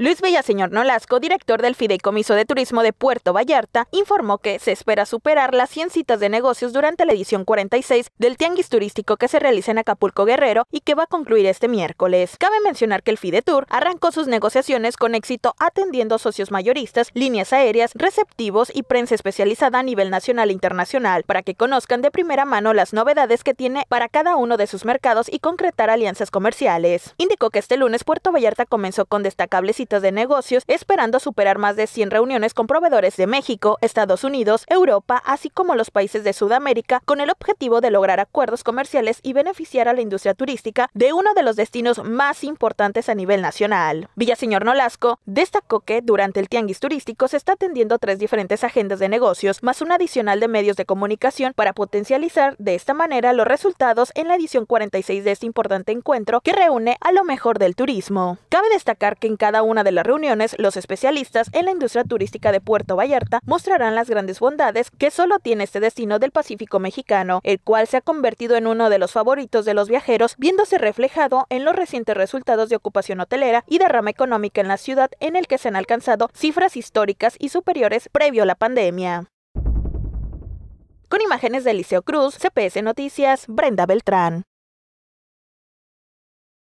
Luis Villaseñor Nolasco, director del Fideicomiso de Turismo de Puerto Vallarta, informó que se espera superar las 100 citas de negocios durante la edición 46 del Tianguis Turístico que se realiza en Acapulco Guerrero y que va a concluir este miércoles. Cabe mencionar que el Tour arrancó sus negociaciones con éxito atendiendo socios mayoristas, líneas aéreas, receptivos y prensa especializada a nivel nacional e internacional para que conozcan de primera mano las novedades que tiene para cada uno de sus mercados y concretar alianzas comerciales. Indicó que este lunes Puerto Vallarta comenzó con destacables citas de negocios, esperando superar más de 100 reuniones con proveedores de México, Estados Unidos, Europa, así como los países de Sudamérica, con el objetivo de lograr acuerdos comerciales y beneficiar a la industria turística de uno de los destinos más importantes a nivel nacional. Villaseñor Nolasco destacó que durante el tianguis turístico se está atendiendo tres diferentes agendas de negocios, más un adicional de medios de comunicación para potencializar de esta manera los resultados en la edición 46 de este importante encuentro que reúne a lo mejor del turismo. Cabe destacar que en cada una de las reuniones, los especialistas en la industria turística de Puerto Vallarta mostrarán las grandes bondades que solo tiene este destino del Pacífico mexicano, el cual se ha convertido en uno de los favoritos de los viajeros, viéndose reflejado en los recientes resultados de ocupación hotelera y derrama económica en la ciudad en el que se han alcanzado cifras históricas y superiores previo a la pandemia. Con imágenes de Eliseo Cruz, CPS Noticias, Brenda Beltrán.